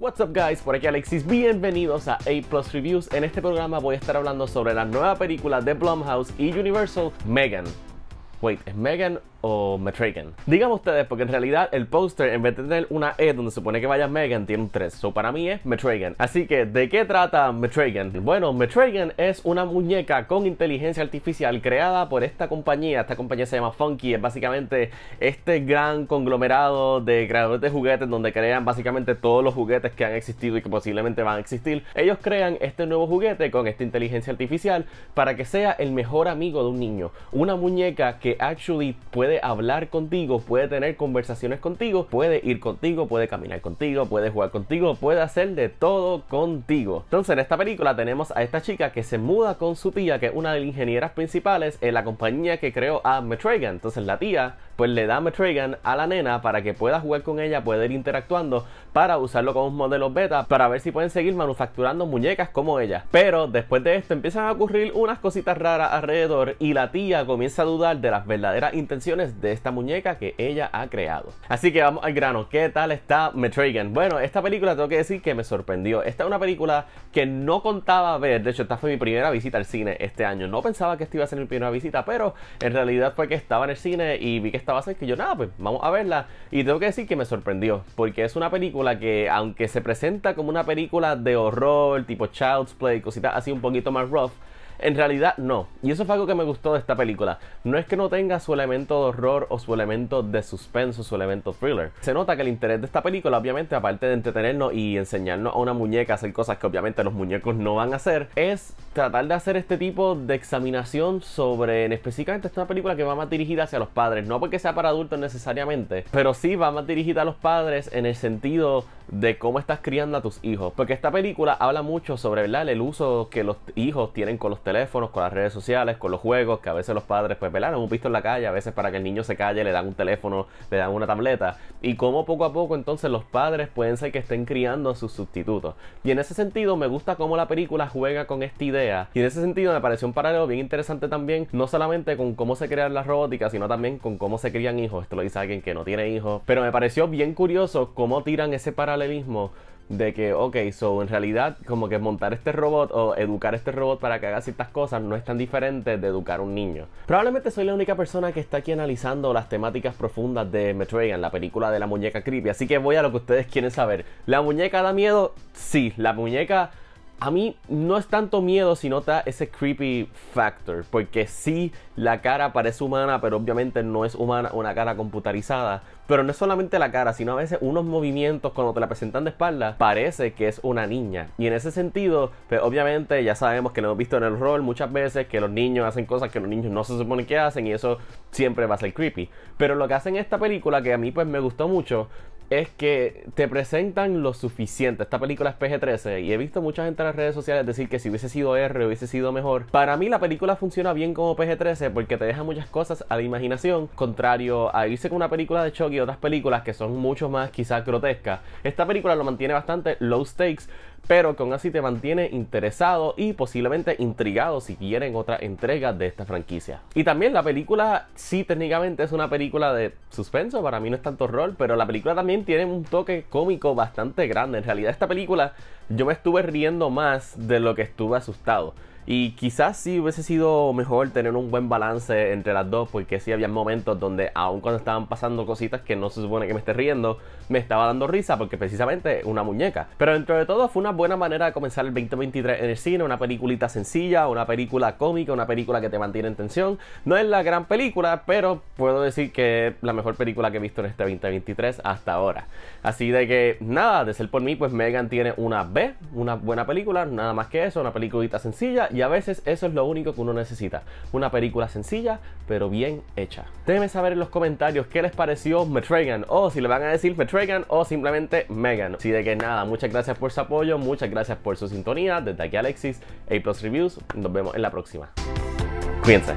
What's up guys, por aquí Alexis, bienvenidos a A Plus Reviews. En este programa voy a estar hablando sobre la nueva película de Blumhouse y Universal, Megan. Wait, ¿es Megan o Metragen? Díganme ustedes, porque en realidad el póster, en vez de tener una E donde se supone que vaya Megan, tiene un 3. So para mí es Metragan. Así que, ¿de qué trata Metraken? Bueno, Metragen es una muñeca con inteligencia artificial creada por esta compañía. Esta compañía se llama Funky. Es básicamente este gran conglomerado de creadores de juguetes donde crean básicamente todos los juguetes que han existido y que posiblemente van a existir. Ellos crean este nuevo juguete con esta inteligencia artificial para que sea el mejor amigo de un niño. Una muñeca que actually puede hablar contigo, puede tener conversaciones contigo, puede ir contigo, puede caminar contigo, puede jugar contigo, puede hacer de todo contigo. Entonces en esta película tenemos a esta chica que se muda con su tía, que es una de las ingenieras principales en la compañía que creó a Metragan. Entonces la tía pues le da a Metragan a la nena para que pueda jugar con ella, puede ir interactuando para usarlo como un modelo beta, para ver si pueden seguir manufacturando muñecas como ella. Pero después de esto empiezan a ocurrir unas cositas raras alrededor y la tía comienza a dudar de la verdaderas intenciones de esta muñeca que ella ha creado. Así que vamos al grano, ¿qué tal está Metrigan? Bueno, esta película tengo que decir que me sorprendió. Esta es una película que no contaba ver, de hecho esta fue mi primera visita al cine este año. No pensaba que esta iba a ser mi primera visita, pero en realidad fue que estaba en el cine y vi que estaba así que yo, nada, pues vamos a verla. Y tengo que decir que me sorprendió, porque es una película que aunque se presenta como una película de horror, tipo Child's Play, cositas así un poquito más rough, en realidad no. Y eso fue algo que me gustó de esta película. No es que no tenga su elemento de horror o su elemento de suspenso, su elemento thriller. Se nota que el interés de esta película, obviamente, aparte de entretenernos y enseñarnos a una muñeca a hacer cosas que obviamente los muñecos no van a hacer, es tratar de hacer este tipo de examinación sobre, en específicamente, esta película que va más dirigida hacia los padres. No porque sea para adultos necesariamente, pero sí va más dirigida a los padres en el sentido de cómo estás criando a tus hijos. Porque esta película habla mucho sobre el uso que los hijos tienen con los teléfonos, con las redes sociales, con los juegos, que a veces los padres, pues, ¿verdad? un visto en la calle, a veces para que el niño se calle le dan un teléfono, le dan una tableta. Y cómo poco a poco entonces los padres pueden ser que estén criando a sus sustitutos. Y en ese sentido me gusta cómo la película juega con esta idea. Y en ese sentido me pareció un paralelo bien interesante también, no solamente con cómo se crean las robóticas, sino también con cómo se crían hijos. Esto lo dice alguien que no tiene hijos. Pero me pareció bien curioso cómo tiran ese paralelo mismo de que, ok, so en realidad como que montar este robot o educar este robot para que haga ciertas cosas no es tan diferente de educar a un niño. Probablemente soy la única persona que está aquí analizando las temáticas profundas de en la película de la muñeca creepy, así que voy a lo que ustedes quieren saber. ¿La muñeca da miedo? Sí, la muñeca a mí no es tanto miedo si nota ese creepy factor, porque sí, la cara parece humana, pero obviamente no es humana, una cara computarizada. Pero no es solamente la cara, sino a veces unos movimientos cuando te la presentan de espalda, parece que es una niña. Y en ese sentido, pues obviamente ya sabemos que lo hemos visto en el rol muchas veces, que los niños hacen cosas que los niños no se supone que hacen, y eso siempre va a ser creepy. Pero lo que hacen en esta película, que a mí pues me gustó mucho, es que te presentan lo suficiente. Esta película es PG-13 y he visto mucha gente en las redes sociales decir que si hubiese sido R hubiese sido mejor. Para mí la película funciona bien como PG-13 porque te deja muchas cosas a la imaginación, contrario a irse con una película de shock y otras películas que son mucho más quizás grotescas. Esta película lo mantiene bastante low stakes, pero con así te mantiene interesado y posiblemente intrigado si quieren otra entrega de esta franquicia. Y también la película, sí, técnicamente es una película de suspenso, para mí no es tanto rol, pero la película también tiene un toque cómico bastante grande. En realidad, esta película yo me estuve riendo más de lo que estuve asustado. Y quizás si hubiese sido mejor tener un buen balance entre las dos, porque sí había momentos donde, aun cuando estaban pasando cositas que no se supone que me esté riendo, me estaba dando risa porque precisamente una muñeca. Pero dentro de todo fue una buena manera de comenzar el 2023 en el cine, una peliculita sencilla, una película cómica, una película que te mantiene en tensión. No es la gran película, pero puedo decir que es la mejor película que he visto en este 2023 hasta ahora. Así de que nada, de ser por mí, pues Megan tiene una B, una buena película, nada más que eso, una peliculita sencilla y a veces eso es lo único que uno necesita. Una película sencilla, pero bien hecha. Déjenme saber en los comentarios qué les pareció Metregan. O si le van a decir Metregan o simplemente Megan. Así de que nada, muchas gracias por su apoyo, muchas gracias por su sintonía. Desde aquí Alexis, A Plus Reviews. Nos vemos en la próxima. Cuídense.